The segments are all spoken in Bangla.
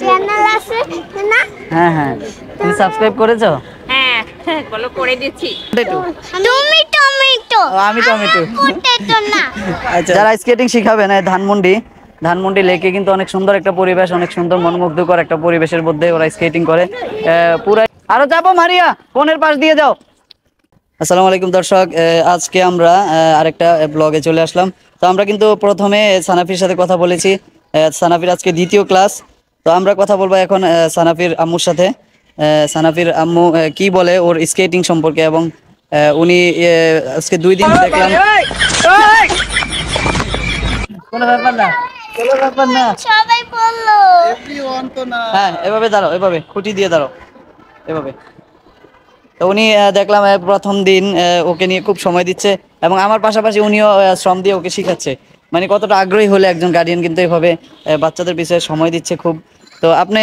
চ্যানেল আছে না হ্যাঁ হ্যাঁ তুমি সাবস্ক্রাইব করেছো হ্যাঁ বলো করে দিয়েছি তুমি টমেটো আমি টমেটো পটেটো না আচ্ছা যারা স্কেটিং শিখাবে না ধানমন্ডি ধানমন্ডি লেকে কিন্তু অনেক সুন্দর একটা পরিবেশ অনেক সুন্দর মনমুগ্ধকর একটা পরিবেশের মধ্যে ওরা স্কেটিং করে পুরো আরো যাবো মারিয়া কোনের পাশ দিয়ে যাও আসসালামু আলাইকুম দর্শক আজকে আমরা আরেকটা ব্লগে চলে আসলাম তো আমরা কিন্তু প্রথমে সানাফির সাথে কথা বলেছি সানাফির আজকে দ্বিতীয় ক্লাস তো আমরা কথা বলবো এখন সানাফির আম্মুর সাথে সানাফির আম্মু কি বলে ওর স্কেটিং সম্পর্কে এবং উনি আজকে দুই দিন দেখলাম কোনো ব্যাপার না হ্যাঁ এভাবে দাঁড়াও এভাবে খুঁটি দিয়ে দাঁড়াও এভাবে তো উনি দেখলাম প্রথম দিন ওকে নিয়ে খুব সময় দিচ্ছে এবং আমার পাশাপাশি উনিও শ্রম দিয়ে ওকে শিখাচ্ছে মানে কতটা আগ্রহী হলে একজন গার্ডিয়ান কিন্তু এভাবে বাচ্চাদের বিষয়ে সময় দিচ্ছে খুব তো আপনি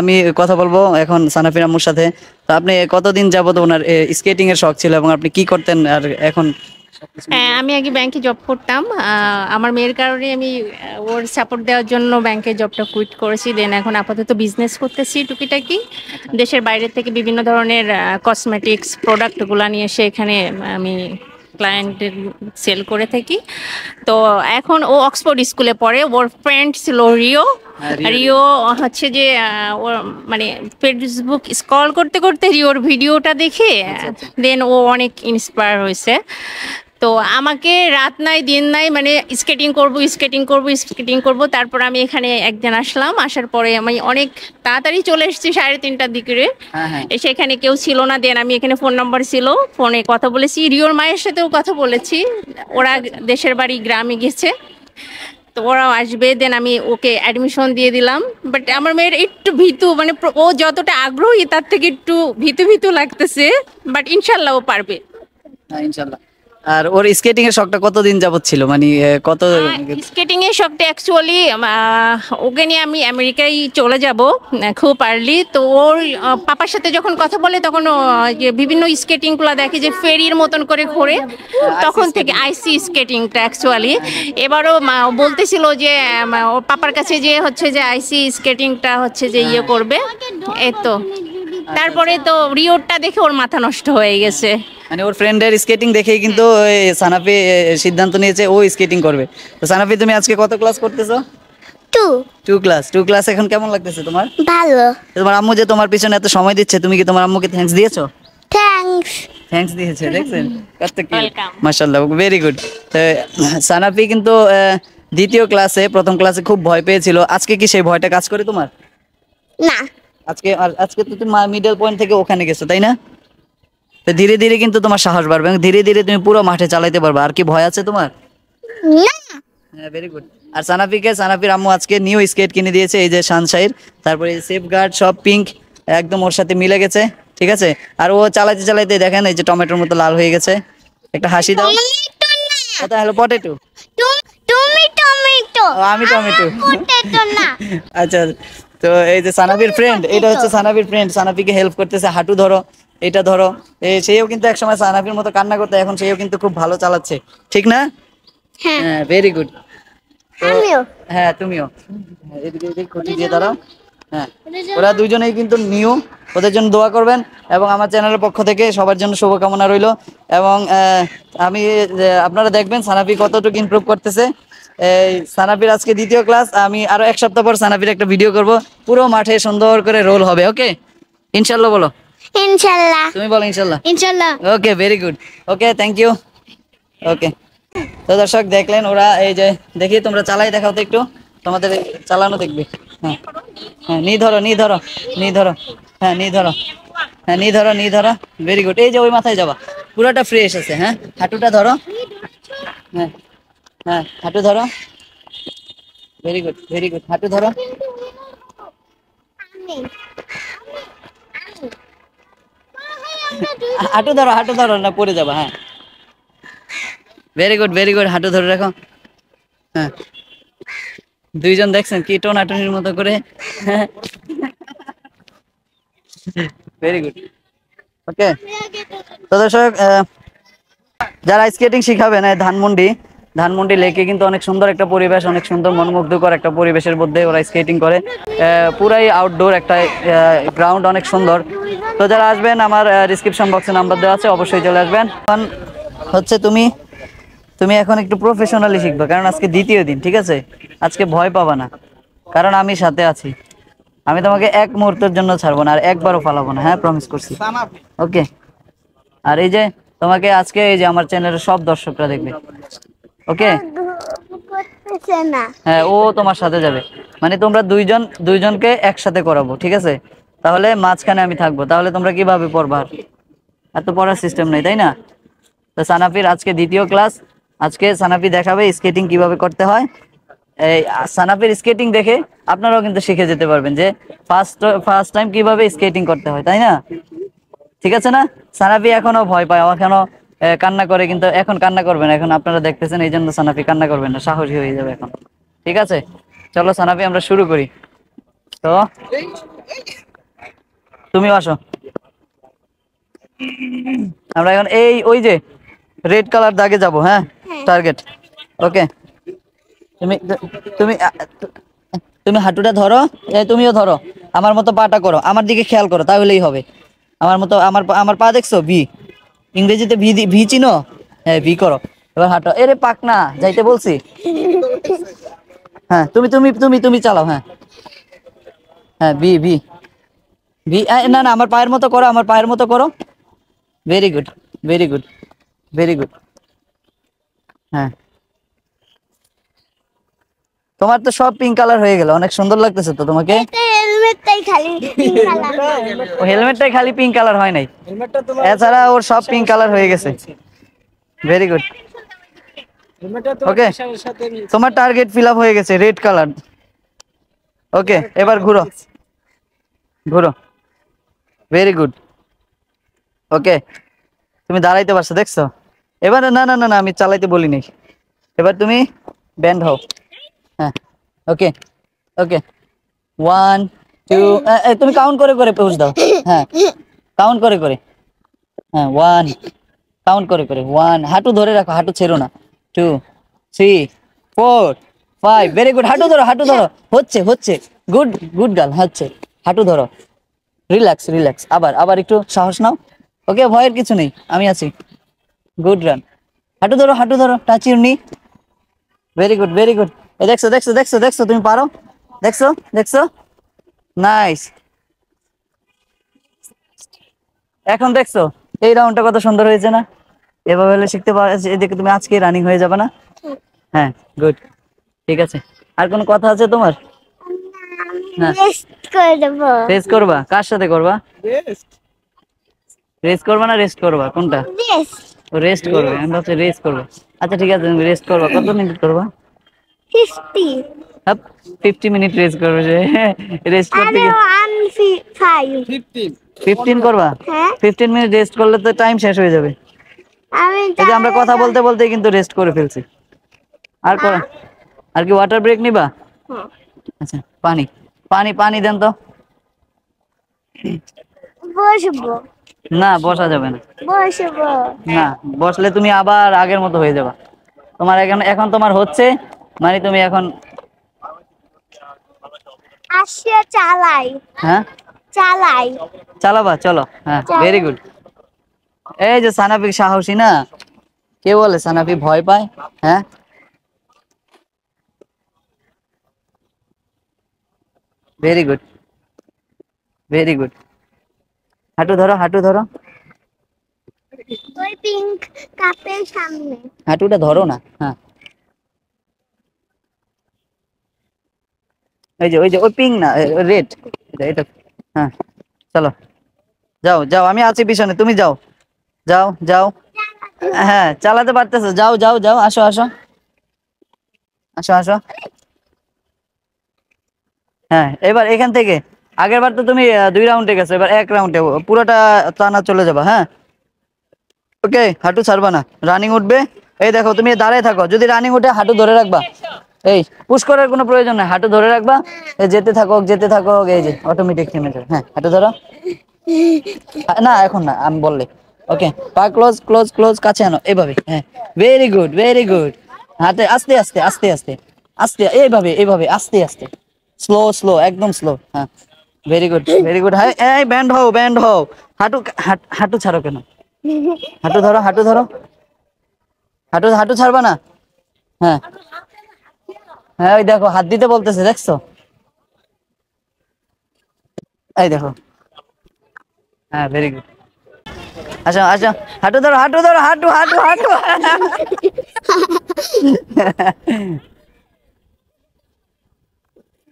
আমি কথা বলবো এখন সানাফির আম্মুর সাথে তো আপনি কতদিন যাবত ওনার স্কেটিং এর শখ ছিল এবং আপনি কি করতেন আর এখন হ্যাঁ আমি আগে ব্যাংকে জব করতাম আমার মেয়ের কারণে আমি ওর সাপোর্ট দেওয়ার জন্য ব্যাংকে জবটা কুইট করেছি দেন এখন আপাতত বিজনেস করতেছি টুকিটাকি দেশের বাইরে থেকে বিভিন্ন ধরনের কসমেটিক্স প্রোডাক্টগুলো নিয়ে এসে এখানে আমি ক্লায়েন্টের সেল করে থাকি তো এখন ও অক্সফোর্ড স্কুলে পড়ে ওর ফ্রেন্ড ছিল রিও রিও হ্যাঁ, হচ্ছে যে ওর মানে ফেসবুক স্কল করতে করতে রিওর ভিডিওটা দেখে দেন আচ্ছা, আচ্ছা। ও অনেক ইন্সপায়ার হয়েছে তো আমাকে রাত নাই দিন নাই মানে স্কেটিং করব স্কেটিং করব স্কেটিং করব তারপর আমি এখানে একদিন আসলাম আসার পরে আমি অনেক তাড়াতাড়ি চলে এসেছি সাড়ে তিনটার দিকে হ্যাঁ, হ্যাঁ। এসে এখানে কেউ ছিল না দেন আমি এখানে ফোন নাম্বার ছিল ফোনে কথা বলেছি রিওর মায়ের সাথেও কথা বলেছি ওরা দেশের বাড়ি গ্রামে গেছে তো ওরাও আসবে দেন আমি ওকে অ্যাডমিশন দিয়ে দিলাম বাট আমার মেয়ের একটু ভীতু মানে ও যতটা আগ্রহী তার থেকে একটু ভীতু ভীতু লাগতেছে বাট ইনশাল্লাহ ও পারবে হ্যাঁ, ইনশাল্লাহ আর ওর স্কেটিং এর শখটা কতদিন যাবত ছিল মানে কত স্কেটিং এর শখটা অ্যাকচুয়ালি ওকে নিয়ে আমি আমেরিকায় চলে যাব খুব আর্লি তো ওর পাপার সাথে যখন কথা বলে তখন বিভিন্ন স্কেটিং গুলো দেখে যে ফেরির মতন করে ঘোরে আচ্ছা, তখন আচ্ছা। থেকে আইসি স্কেটিংটা অ্যাকচুয়ালি এবারও বলতেছিল যে ওর পাপার কাছে যে হচ্ছে যে আইসি স্কেটিংটা হচ্ছে যে ইয়ে করবে এই তো আচ্ছা, তারপরে তো রিওরটা দেখে ওর মাথা নষ্ট হয়ে গেছে মানে ওর ফ্রেন্ডের স্কেটিং দেখেই কিন্তু সানাপি সিদ্ধান্ত নিয়েছে ও স্কেটিং করবে তো সানাপি তুমি আজকে কত ক্লাস করতেছো two two class two class এখন কেমন লাগতেছে তোমার ভালো তোমার আম্মু যে তোমার পিছনে এত সময় দিচ্ছে তুমি কি তোমার আম্মুকে থ্যাঙ্কস দিয়েছো থ্যাঙ্কস থ্যাঙ্কস দিয়েছে দেখছেন কত কি মাশাআল্লাহ ভেরি গুড সানাপি কিন্তু দ্বিতীয় ক্লাসে প্রথম ক্লাসে খুব ভয় পেয়েছিল আজকে কি সেই ভয়টা কাজ করে তোমার না আজকে আজকে তো তুমি মিডল পয়েন্ট থেকে ওখানে গেছো তাই না তো ধীরে ধীরে কিন্তু তোমার সাহস বাড়বে এবং ধীরে ধীরে তুমি পুরো মাঠে চালাইতে পারবে আর কি ভয় আছে তোমার হ্যাঁ ভেরি গুড আর সানাফিকে সানাফির আম্মু আজকে নিউ স্কেট কিনে দিয়েছে এই যে সানশাইর তারপরে সেফ গার্ড সব পিঙ্ক একদম ওর সাথে মিলে গেছে ঠিক আছে আর ও চালাইতে চালাইতে দেখেন এই যে টমেটোর মতো লাল হয়ে গেছে একটা হাসি দাও কথা হলো পটেটো তুমি আমি টমেটো পটেটো আচ্ছা, আচ্ছা তো এই যে সানাবির ফ্রেন্ড এটা হচ্ছে সানাবির ফ্রেন্ড সানাবিকে হেল্প করতেছে হাঁটু ধরো এটা ধরো সেও কিন্তু একসময় সানাফির মতো কান্না করতে এখন সেও কিন্তু খুব ভালো চালাচ্ছে ঠিক না হ্যাঁ ভেরি হ্যাঁ, গুড হ্যাঁ তুমিও হ্যাঁ, এদিকে এদিকে খুঁটি দিয়ে ধরো হ্যাঁ ওরা দুজনেই কিন্তু নিউ ওদের জন্য দোয়া করবেন এবং আমার চ্যানেলের পক্ষ থেকে সবার জন্য শুভকামনা রইল এবং আমি আপনারা দেখবেন সানাফি কতটুকু ইমপ্রুভ করতেছে এই সানাফির আজকে দ্বিতীয় ক্লাস আমি আরো এক সপ্তাহ পর সানাফির একটা ভিডিও করব পুরো মাঠে সুন্দর করে রোল হবে ওকে ইনশাল্লাহ বলো ইনশাল্লাহ তুমি বলো ইনশাল্লাহ ইনশাল্লাহ okay very good okay thank you okay তো দর্শক দেখলেন ওরা এই যে দেখি তোমরা চালাই দেখাও তো একটু তোমাদের চালানো দেখবে হ্যাঁ হ্যাঁ নি ধরো নি ধরো নি ধরো হ্যাঁ নি ধরো হ্যাঁ নি ধরো নি ধরো ভেরি গুড এই যে ওই মাথায় যাবা পুরোটা ফ্রেশ আছে হ্যাঁ হাঁটুটা ধরো হ্যাঁ হ্যাঁ হাঁটু ধরো ভেরি গুড ভেরি গুড হাঁটু ধরো হাঁটু ধরো হাঁটু ধরো না পড়ে যাবো হ্যাঁ ভেরি গুড ভেরি গুড হাঁটু ধরে রাখো হ্যাঁ দুইজন দেখছেন কি টোন আটনির মতো করে ভেরি গুড ওকে তো দর্শক যারা স্কেটিং শিখাবেন ধানমন্ডি ধানমন্ডি লেকে কিন্তু অনেক সুন্দর একটা পরিবেশ অনেক সুন্দর মনমুগ্ধকর একটা পরিবেশের মধ্যে ওরা স্কেটিং করে পুরাই আউটডোর একটা গ্রাউন্ড অনেক সুন্দর তো যারা আসবেন আমার ডিসক্রিপশন বক্সে নাম্বার দেওয়া আছে অবশ্যই চলে আসবেন এখন হচ্ছে তুমি তুমি এখন একটু প্রফেশনালি শিখবে কারণ আজকে দ্বিতীয় দিন ঠিক আছে আজকে ভয় পাবা না কারণ আমি সাথে আছি আমি তোমাকে এক মুহূর্তের জন্য ছাড়বো না আর একবারও ফালাবো না হ্যাঁ প্রমিস করছি ওকে আর এই যে তোমাকে আজকে এই যে আমার চ্যানেলের সব দর্শকরা দেখবে ওকে হ্যাঁ ও তোমার সাথে যাবে মানে তোমরা দুইজন দুইজনকে একসাথে করাবো ঠিক আছে তাহলে মাঝখানে আমি থাকবো তাহলে তোমরা কিভাবে পড়বা এত পড়ার সিস্টেম নেই তাই না তো সানাফির আজকে দ্বিতীয় ক্লাস আজকে সানাফি দেখাবে স্কেটিং কিভাবে করতে হয় এই সানাফির স্কেটিং দেখে আপনারাও কিন্তু শিখে যেতে পারবেন যে ফার্স্ট ফার্স্ট টাইম কিভাবে স্কেটিং করতে হয় তাই না ঠিক আছে না সানাফি এখনো ভয় পায় এখনো কান্না করে কিন্তু এখন কান্না করবেন এখন আপনারা দেখতেছেন এই জন্য সানাফি কান্না করবেন না সাহসী হয়ে যাবে এখন ঠিক আছে চলো সানাফি আমরা শুরু করি তো তুমি আসো আমরা এখন এই ওই যে রেড কালার দাগে যাব হ্যাঁ টার্গেট হ্যাঁ। ওকে তুমি তুমি তুমি হাঁটুটা ধরো তুমিও ধরো আমার মতো পাটা করো আমার দিকে খেয়াল করো তাহলেই হবে আমার মতো আমার আমার পা দেখছো বি ইংরেজিতে ভি ভি চিনো হ্যাঁ ভি করো এবার হাঁটো এরে পাক না যাইতে বলছি হ্যাঁ তুমি তুমি তুমি তুমি চালাও হ্যাঁ হ্যাঁ ভি ভি ভি না না আমার পায়ের মতো করো আমার পায়ের মতো করো very good very good very good হ্যাঁ তোমার তো সব পিঙ্ক কালার হয়ে গেল অনেক সুন্দর লাগতেছে তো তোমাকে হেলমেটটাই খালি পিঙ্ক কালার হেলমেটটাই খালি পিঙ্ক কালার হয় নাই এছাড়া ওর সব পিঙ্ক কালার হয়ে গেছে ভেরি গুড ওকে তোমার টার্গেট ফিল হয়ে গেছে রেড কালার ওকে এবার ঘুরো ঘুরো ভেরি গুড ওকে তুমি দাঁড়াইতে পারছো দেখছো এবার না না না না আমি চালাইতে বলিনি এবার তুমি ব্যান্ড হও হ্যাঁ ওকে ওকে ওয়ান টু তুমি কাউন্ট করে করে পৌঁছ দাও হ্যাঁ কাউন্ট করে করে হ্যাঁ ওয়ান কাউন্ট করে করে ওয়ান হাঁটু ধরে রাখো হাঁটু ছেড়ো না two three four five very good হাঁটু ধরো হাঁটু ধরো হচ্ছে হচ্ছে গুড গুড গার্ল হচ্ছে হাঁটু ধরো রিল্যাক্স রিল্যাক্স আবার আবার একটু সাহস নাও ওকে ভয়ের কিছু নেই আমি আছি গুড রান হাঁটু ধরো হাঁটু ধরো touch your knee very good very good দেখছো দেখছো দেখছো দেখছো তুমি পারো দেখছো দেখছো নাইস এখন দেখছো এই রাউন্ডটা কত সুন্দর হয়েছে না এভাবে হলে শিখতে পারো এদিকে তুমি আজকে রানিং হয়ে যাবে না হ্যাঁ গুড ঠিক আছে আর কোনো কথা আছে তোমার রেস্ট করবা কার সাথে করবা রেস্ট করবা না রেস্ট করবা কোনটা রেস্ট করবে রেস্ট করবে আচ্ছা ঠিক আছে তুমি রেস্ট করবা কত মিনিট করবা হপ 50 মিনিট রেস্ট করবে যে রেস্ট হ্যাঁ, করতে আমি 15 করবা হ্যাঁ 15 মিনিট রেস্ট করলে তো টাইম শেষ হয়ে যাবে আমি আমরা কথা বলতে বলতে কিন্তু রেস্ট করে ফেলছি আর কর আর কি ওয়াটার ব্রেক নিবা হ্যাঁ। আচ্ছা পানি পানি পানি দেন তো বসবো না বসা যাবে না বসবো না বসলে তুমি আবার আগের মতো হয়ে যাবা তোমার এখন এখন তোমার হচ্ছে মানে তুমি এখন আসে চালাই হ্যাঁ চালাই চালাবা চলো হ্যাঁ ভেরি গুড এই যে সানাফি সাহসী না কে বলে সানাফি ভয় পায় হ্যাঁ ভেরি গুড ভেরি গুড হাঁটু ধরো হাঁটু ধরো হাঁটুটা ধরো না হ্যাঁ ওই যে ওই যে ওই পিং না রেড এটা হ্যাঁ চলো যাও যাও আমি আছি পিছনে তুমি যাও যাও যাও হ্যাঁ চালাতে পারতেছো যাও যাও যাও আসো আসো আসো আসো হ্যাঁ এবার এখান থেকে আগের বার তো তুমি দুই রাউন্ডে গেছো এবার এক রাউন্ডে পুরোটা টানা চলে যাবা হ্যাঁ ওকে হাঁটু ছাড়বা না রানিং উঠবে এই দেখো তুমি দাঁড়ায় থাকো যদি রানিং উঠে হাঁটু ধরে রাখবা এই পুশ করার কোনো প্রয়োজন নাই হাঁটু ধরে রাখবা যেতে থাকো যেতে থাকো এই যে অটোমেটিক থেমে যাবে হ্যাঁ হাঁটু ধরো না এখন না আমি বললে ওকে পা ক্লোজ ক্লোজ ক্লোজ কাছে আনো এভাবে হ্যাঁ ভেরি গুড ভেরি গুড হাতে আস্তে আস্তে আস্তে আস্তে আস্তে এইভাবে এইভাবে আস্তে আস্তে স্লো স্লো একদম স্লো হ্যাঁ ভেরি গুড ভেরি গুড হ্যাঁ এই ব্যান্ড হও ব্যান্ড হও হাঁটু হাঁটু ছাড়ো কেন হাঁটু ধরো হাঁটু ধরো হাঁটু হাঁটু ছাড়বা না হ্যাঁ হ্যাঁ ওই দেখো হাত দিতে বলতেছে দেখছো এই দেখো হ্যাঁ ভেরি গুড আচ্ছা আচ্ছা হাঁটু ধরো হাঁটু ধরো হাঁটু হাঁটু হাঁটু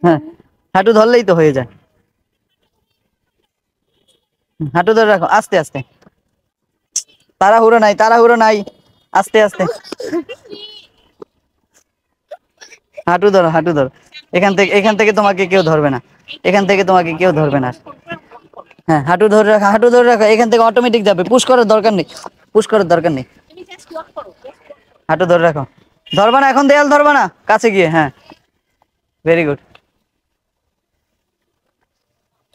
হ্যাঁ হাঁটু ধরলেই তো হয়ে যায় হাঁটু ধরে রাখো আস্তে আস্তে তাড়াহুড়ো নাই তাড়াহুড়ো নাই আস্তে আস্তে হাঁটু ধরো হাঁটু ধরো এখান থেকে এখান থেকে তোমাকে কেউ ধরবে না এখান থেকে তোমাকে কেউ ধরবে না হ্যাঁ হাঁটু ধরে রাখা হাঁটু ধরে রাখা এখান থেকে অটোমেটিক যাবে পুশ করার দরকার নেই পুশ করার দরকার নেই হাঁটু ধরে রাখো ধরবা না এখন দেয়াল ধরবা না কাছে গিয়ে হ্যাঁ ভেরি গুড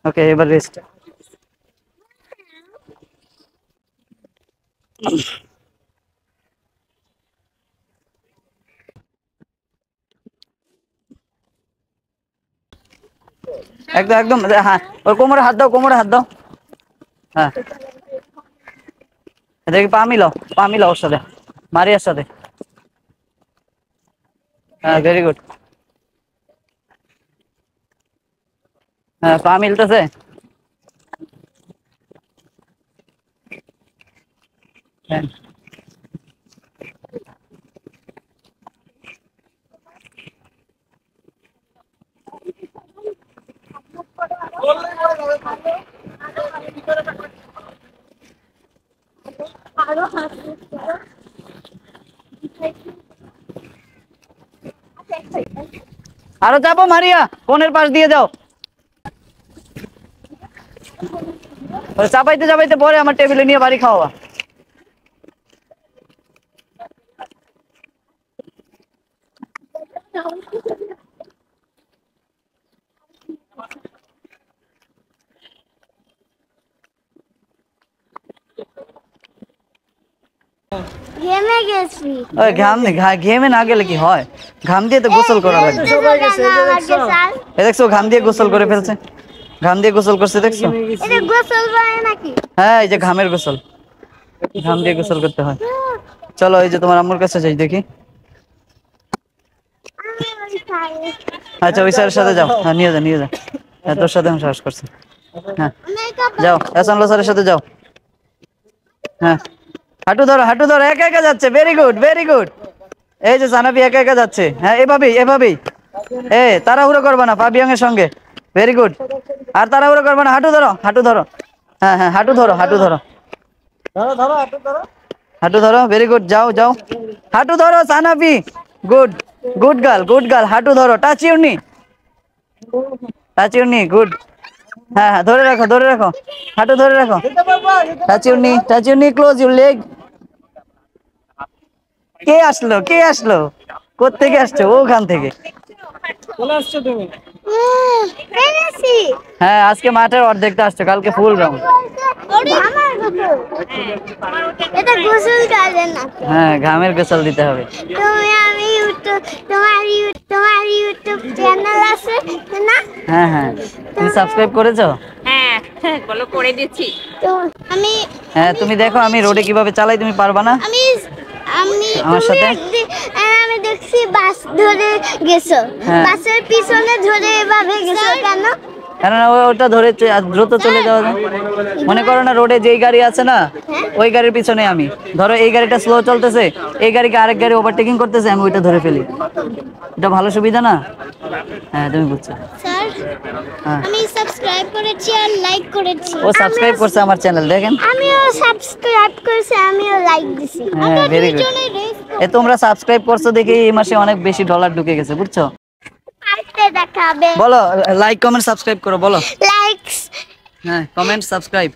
ওকে এবার রেস্ট একদম একদম হ্যাঁ, হ্যাঁ ওর কোমরে হাত দাও কোমরে হাত দাও হ্যাঁ দেখি পা মিলাও পা মিলাও ওর সাথে মারিয়ার সাথে হ্যাঁ ভেরি গুড হ্যাঁ পা মিলতেছে হ্যাঁ আরো হাসছিস كده ওকে ঠিক আছে আরো যাবো মারিয়া কোণার পাশ দিয়ে দাও চল সাবাইতে যাও এইতে পরে আমার টেবিলে নিয়ে বাড়ি খাও ঘেমে গেছি ওই ঘাম ঘেমে না গেলে কি হয় ঘাম দিয়ে তো গোসল করা লাগে এ দেখছো ঘাম দিয়ে গোসল করে ফেলছে ঘাম দিয়ে গোসল করছে দেখছো এটা গোসল করে নাকি হ্যাঁ এই যে ঘামের গোসল ঘাম দিয়ে গোসল করতে হয় চলো এই যে তোমার আম্মুর কাছে যাই দেখি আচ্ছা ওই স্যারের সাথে যাও হ্যাঁ নিয়ে যা নিয়ে যাও হ্যাঁ তোর সাথে আমি সাহস করছি হ্যাঁ যাও এসান স্যারের সাথে যাও হ্যাঁ হাঁটু ধরো হাঁটু ধরো একা একা যাচ্ছে ভেরি গুড ভেরি গুড এই যে সানাবি একা একা যাচ্ছে হ্যাঁ এভাবেই এভাবেই এ তাড়াহুড়ো করবো না ফাবিয়াং এর সঙ্গে ভেরি গুড আর তাড়াহুড়ো করবো না হাঁটু ধরো হাঁটু ধরো হ্যাঁ হ্যাঁ হাঁটু ধরো হাঁটু ধরো হাঁটু ধরো ভেরি গুড যাও যাও হাঁটু ধরো সানাবি good good girl good girl হাঁটু ধরো touch your knee touch your knee good হ্যাঁ হ্যাঁ ধরে রাখো ধরে রাখো হাঁটু ধরে রাখো touch your knee touch your knee close your leg কে আসলো কে আসলো থেকে আসছো ওখান থেকে হ্যাঁ আজকে মাঠের অর্ধেকটা আসছো কালকে ফুল রাউন্ড হ্যাঁ ঘামের গোসল দিতে হবে হ্যাঁ হ্যাঁ তুমি সাবস্ক্রাইব করেছো হ্যাঁ, করে দিয়েছি আমি হ্যাঁ তুমি দেখো আমি রোডে কিভাবে চালাই তুমি পারবা না আমি আমি আমার হ্যাঁ, আমি দেখছি বাস ধরে গেছো হ্যাঁ। বাসের পিছনে ধরে এভাবে গেছো কেন কেননা না ওটা ধরে দ্রুত চলে যাওয়া যায় মনে করো না রোডে যেই গাড়ি আছে না ওই গাড়ির পিছনে আমি ধরো এই গাড়িটা স্লো চলতেছে এই গাড়িকে আরেক গাড়ি ওভারটেকিং করতেছে আমি ওইটা ধরে ফেলি এটা ভালো সুবিধা না হ্যাঁ তুমি বুঝছো হ্যাঁ। আমি ও সাবস্ক্রাইব করছে আমার চ্যানেল দেখেন আমিও সাবস্ক্রাইব করেছি হ্যাঁ, এ তোমরা সাবস্ক্রাইব করছো দেখি এই মাসে অনেক বেশি ডলার ঢুকে গেছে বুঝছো দেখাবে বলো লাইক কমেন্ট সাবস্ক্রাইব করো বলো লাইক হ্যাঁ কমেন্ট সাবস্ক্রাইব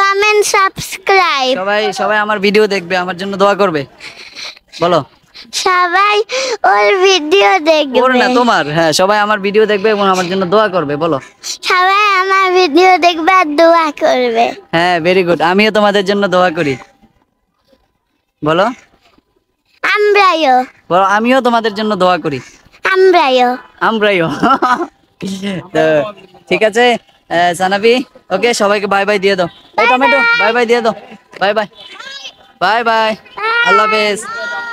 কমেন্ট সাবস্ক্রাইব সবাই সবাই আমার ভিডিও দেখবে আমার জন্য দোয়া করবে বলো সবাই ওর ভিডিও দেখবে ওর না তোমার হ্যাঁ সবাই আমার ভিডিও দেখবে এবং আমার জন্য দোয়া করবে বলো সবাই আমার ভিডিও দেখবে আর দোয়া করবে হ্যাঁ ভেরি গুড আমিও তোমাদের জন্য দোয়া করি বলো আমরাও বলো আমিও তোমাদের জন্য দোয়া করি ঠিক আছে জানাবি ওকে সবাইকে বাই বাই দিয়ে দাও টমেটো বাই বাই দিয়ে দাও বাই বাই বাই বাই আল্লাহ হাফেজ